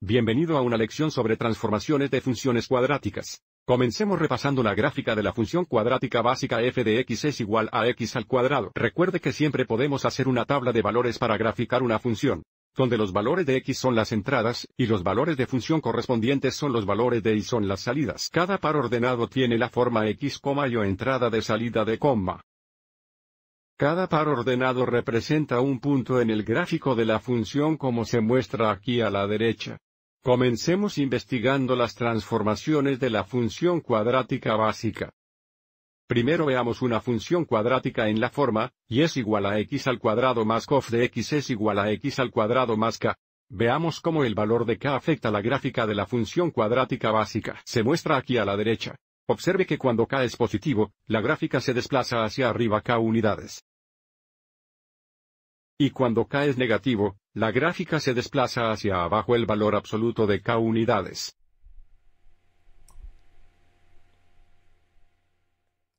Bienvenido a una lección sobre transformaciones de funciones cuadráticas. Comencemos repasando la gráfica de la función cuadrática básica f de x es igual a x al cuadrado. Recuerde que siempre podemos hacer una tabla de valores para graficar una función, donde los valores de x son las entradas, y los valores de función correspondientes son los valores de y son las salidas. Cada par ordenado tiene la forma x, y o entrada de salida de coma. Cada par ordenado representa un punto en el gráfico de la función como se muestra aquí a la derecha. Comencemos investigando las transformaciones de la función cuadrática básica. Primero veamos una función cuadrática en la forma, y es igual a x al cuadrado más cof de x es igual a x al cuadrado más k. Veamos cómo el valor de k afecta la gráfica de la función cuadrática básica. Se muestra aquí a la derecha. Observe que cuando k es positivo, la gráfica se desplaza hacia arriba k unidades. Y cuando K es negativo, la gráfica se desplaza hacia abajo el valor absoluto de K unidades.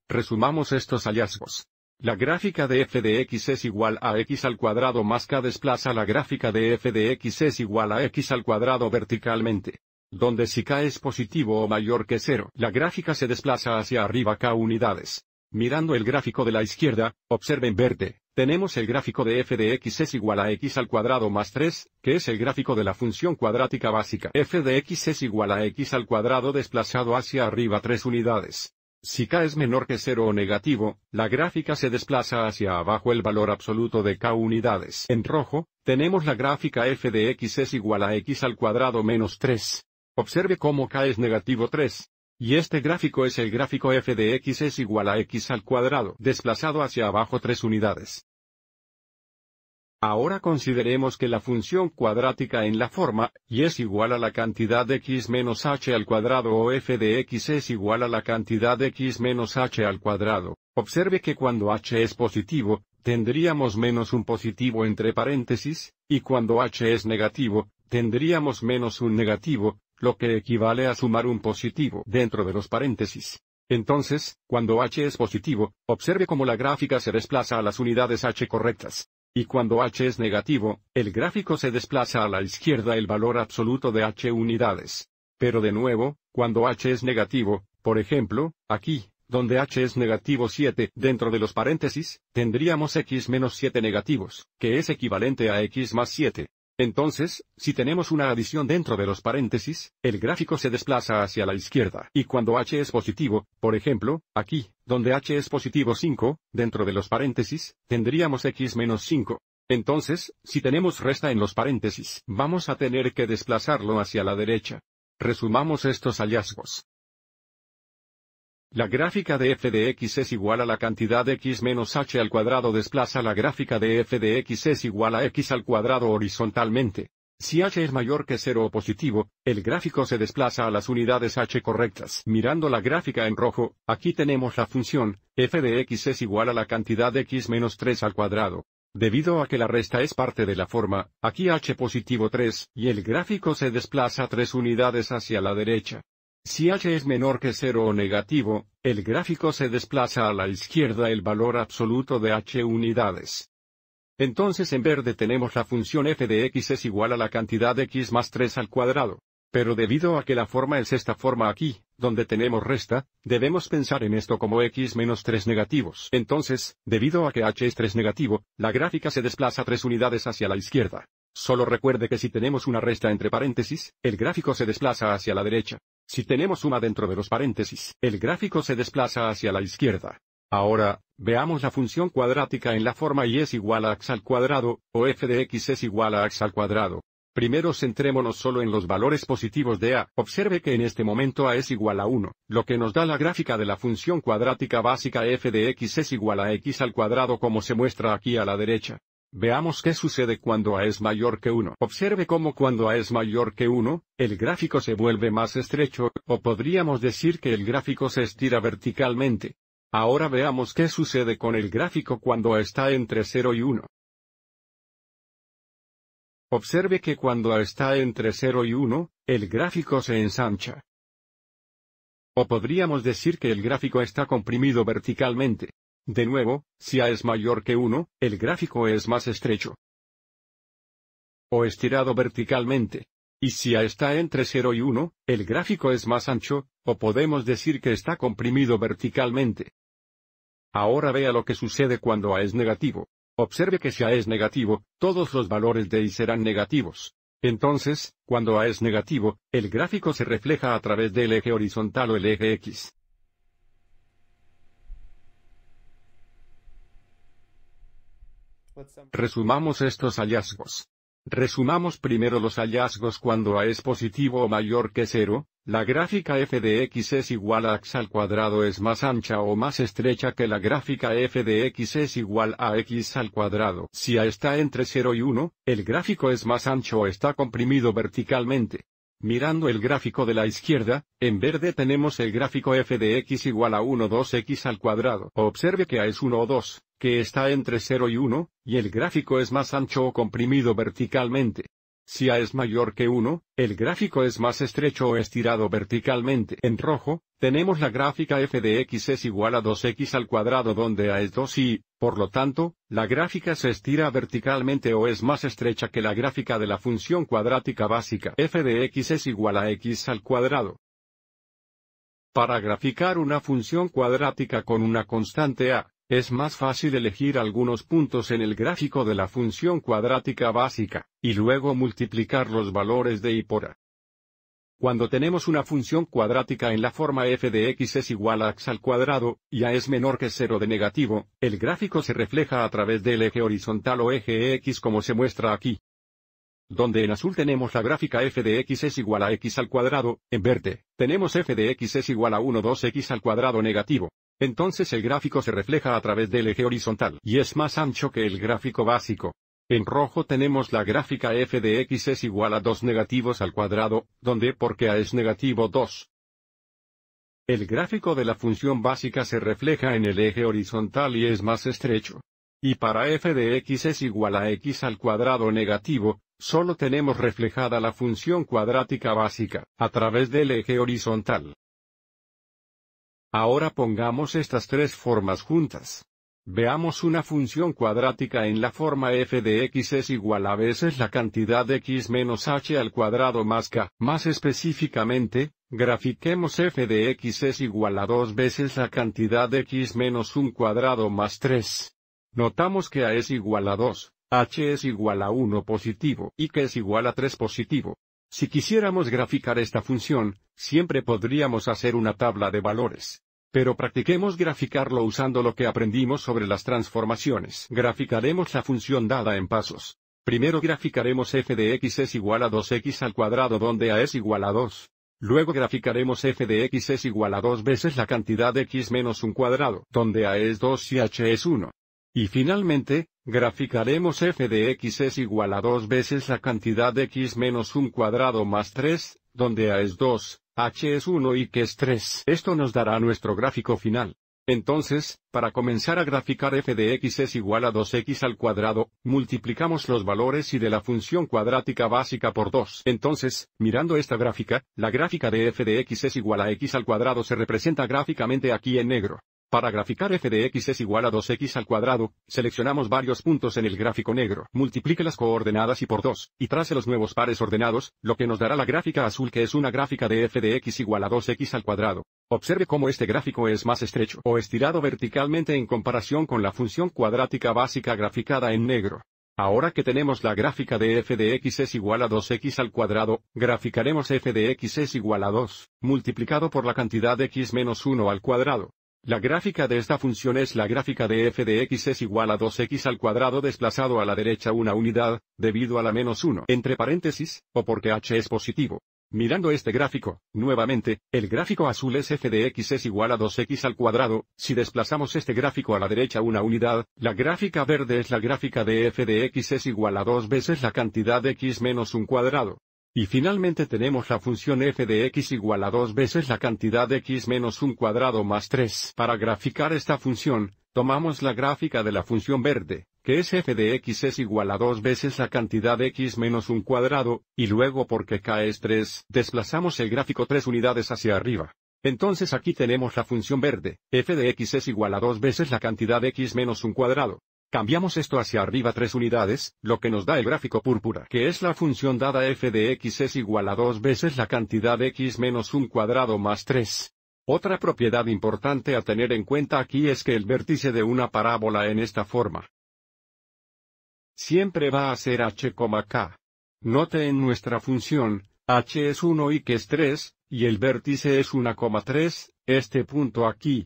Resumamos estos hallazgos. La gráfica de f de x es igual a x al cuadrado más k desplaza la gráfica de f de x es igual a x al cuadrado verticalmente. Donde si k es positivo o mayor que cero, la gráfica se desplaza hacia arriba k unidades. Mirando el gráfico de la izquierda, observen verde. Tenemos el gráfico de f de x es igual a x al cuadrado más 3, que es el gráfico de la función cuadrática básica. f de x es igual a x al cuadrado desplazado hacia arriba 3 unidades. Si k es menor que 0 o negativo, la gráfica se desplaza hacia abajo el valor absoluto de k unidades. En rojo, tenemos la gráfica f de x es igual a x al cuadrado menos 3. Observe cómo k es negativo 3. Y este gráfico es el gráfico f de x es igual a x al cuadrado desplazado hacia abajo 3 unidades. Ahora consideremos que la función cuadrática en la forma, y es igual a la cantidad de x menos h al cuadrado o f de x es igual a la cantidad de x menos h al cuadrado. Observe que cuando h es positivo, tendríamos menos un positivo entre paréntesis, y cuando h es negativo, tendríamos menos un negativo, lo que equivale a sumar un positivo dentro de los paréntesis. Entonces, cuando h es positivo, observe cómo la gráfica se desplaza a las unidades h correctas y cuando h es negativo, el gráfico se desplaza a la izquierda el valor absoluto de h unidades. Pero de nuevo, cuando h es negativo, por ejemplo, aquí, donde h es negativo 7, dentro de los paréntesis, tendríamos x menos 7 negativos, que es equivalente a x más 7. Entonces, si tenemos una adición dentro de los paréntesis, el gráfico se desplaza hacia la izquierda. Y cuando h es positivo, por ejemplo, aquí, donde h es positivo 5, dentro de los paréntesis, tendríamos x menos 5. Entonces, si tenemos resta en los paréntesis, vamos a tener que desplazarlo hacia la derecha. Resumamos estos hallazgos. La gráfica de f de x es igual a la cantidad de x menos h al cuadrado desplaza la gráfica de f de x es igual a x al cuadrado horizontalmente. Si h es mayor que 0 o positivo, el gráfico se desplaza a las unidades h correctas. Mirando la gráfica en rojo, aquí tenemos la función, f de x es igual a la cantidad de x menos 3 al cuadrado. Debido a que la resta es parte de la forma, aquí h positivo 3, y el gráfico se desplaza 3 unidades hacia la derecha. Si h es menor que 0 o negativo, el gráfico se desplaza a la izquierda el valor absoluto de h unidades. Entonces en verde tenemos la función f de x es igual a la cantidad de x más 3 al cuadrado. Pero debido a que la forma es esta forma aquí, donde tenemos resta, debemos pensar en esto como x menos 3 negativos. Entonces, debido a que h es 3 negativo, la gráfica se desplaza 3 unidades hacia la izquierda. Solo recuerde que si tenemos una resta entre paréntesis, el gráfico se desplaza hacia la derecha. Si tenemos una dentro de los paréntesis, el gráfico se desplaza hacia la izquierda. Ahora, veamos la función cuadrática en la forma y es igual a x al cuadrado, o f de x es igual a x al cuadrado. Primero centrémonos solo en los valores positivos de a. Observe que en este momento a es igual a 1, lo que nos da la gráfica de la función cuadrática básica f de x es igual a x al cuadrado como se muestra aquí a la derecha. Veamos qué sucede cuando A es mayor que 1. Observe cómo cuando A es mayor que 1, el gráfico se vuelve más estrecho, o podríamos decir que el gráfico se estira verticalmente. Ahora veamos qué sucede con el gráfico cuando A está entre 0 y 1. Observe que cuando A está entre 0 y 1, el gráfico se ensancha. O podríamos decir que el gráfico está comprimido verticalmente. De nuevo, si A es mayor que 1, el gráfico es más estrecho. O estirado verticalmente. Y si A está entre 0 y 1, el gráfico es más ancho, o podemos decir que está comprimido verticalmente. Ahora vea lo que sucede cuando A es negativo. Observe que si A es negativo, todos los valores de Y serán negativos. Entonces, cuando A es negativo, el gráfico se refleja a través del eje horizontal o el eje X. Resumamos estos hallazgos. Resumamos primero los hallazgos cuando a es positivo o mayor que cero, la gráfica f de x es igual a x al cuadrado es más ancha o más estrecha que la gráfica f de x es igual a x al cuadrado. Si a está entre 0 y 1, el gráfico es más ancho o está comprimido verticalmente. Mirando el gráfico de la izquierda, en verde tenemos el gráfico f de x igual a 1 2x al cuadrado. Observe que a es 1 o 2, que está entre 0 y 1, y el gráfico es más ancho o comprimido verticalmente. Si A es mayor que 1, el gráfico es más estrecho o estirado verticalmente en rojo, tenemos la gráfica f de x es igual a 2x al cuadrado donde A es 2 y, por lo tanto, la gráfica se estira verticalmente o es más estrecha que la gráfica de la función cuadrática básica f de x es igual a x al cuadrado. Para graficar una función cuadrática con una constante A, es más fácil elegir algunos puntos en el gráfico de la función cuadrática básica, y luego multiplicar los valores de y por a. Cuando tenemos una función cuadrática en la forma f de x es igual a x al cuadrado, y a es menor que 0 de negativo, el gráfico se refleja a través del eje horizontal o eje x como se muestra aquí. Donde en azul tenemos la gráfica f de x es igual a x al cuadrado, en verde, tenemos f de x es igual a 1 2 x al cuadrado negativo. Entonces el gráfico se refleja a través del eje horizontal y es más ancho que el gráfico básico. En rojo tenemos la gráfica f de x es igual a 2 negativos al cuadrado, donde porque a es negativo 2. El gráfico de la función básica se refleja en el eje horizontal y es más estrecho. Y para f de x es igual a x al cuadrado negativo, solo tenemos reflejada la función cuadrática básica, a través del eje horizontal. Ahora pongamos estas tres formas juntas. Veamos una función cuadrática en la forma f de x es igual a veces la cantidad de x menos h al cuadrado más k. Más específicamente, grafiquemos f de x es igual a dos veces la cantidad de x menos un cuadrado más 3. Notamos que a es igual a 2, h es igual a 1 positivo y que es igual a 3 positivo. Si quisiéramos graficar esta función, siempre podríamos hacer una tabla de valores. Pero practiquemos graficarlo usando lo que aprendimos sobre las transformaciones. Graficaremos la función dada en pasos. Primero graficaremos f de x es igual a 2x al cuadrado donde a es igual a 2. Luego graficaremos f de x es igual a 2 veces la cantidad de x menos un cuadrado, donde a es 2 y h es 1. Y finalmente, graficaremos f de x es igual a 2 veces la cantidad de x menos un cuadrado más 3, donde a es 2, h es 1 y que es 3. Esto nos dará nuestro gráfico final. Entonces, para comenzar a graficar f de x es igual a 2x al cuadrado, multiplicamos los valores y de la función cuadrática básica por 2. Entonces, mirando esta gráfica, la gráfica de f de x es igual a x al cuadrado se representa gráficamente aquí en negro. Para graficar f de x es igual a 2x al cuadrado, seleccionamos varios puntos en el gráfico negro, multiplique las coordenadas y por 2, y trace los nuevos pares ordenados, lo que nos dará la gráfica azul que es una gráfica de f de x igual a 2x al cuadrado. Observe cómo este gráfico es más estrecho o estirado verticalmente en comparación con la función cuadrática básica graficada en negro. Ahora que tenemos la gráfica de f de x es igual a 2x al cuadrado, graficaremos f de x es igual a 2, multiplicado por la cantidad de x menos 1 al cuadrado. La gráfica de esta función es la gráfica de f de x es igual a 2x al cuadrado desplazado a la derecha una unidad, debido a la menos 1 entre paréntesis, o porque h es positivo. Mirando este gráfico, nuevamente, el gráfico azul es f de x es igual a 2x al cuadrado, si desplazamos este gráfico a la derecha una unidad, la gráfica verde es la gráfica de f de x es igual a 2 veces la cantidad de x menos un cuadrado. Y finalmente tenemos la función f de x igual a 2 veces la cantidad de x menos un cuadrado más 3. Para graficar esta función, tomamos la gráfica de la función verde, que es f de x es igual a 2 veces la cantidad de x menos un cuadrado, y luego porque k es 3, desplazamos el gráfico 3 unidades hacia arriba. Entonces aquí tenemos la función verde, f de x es igual a 2 veces la cantidad de x menos un cuadrado. Cambiamos esto hacia arriba tres unidades, lo que nos da el gráfico púrpura, que es la función dada f de x es igual a dos veces la cantidad x menos un cuadrado más 3. Otra propiedad importante a tener en cuenta aquí es que el vértice de una parábola en esta forma siempre va a ser h, k. Note en nuestra función, h es 1 y que es 3, y el vértice es 1,3, este punto aquí,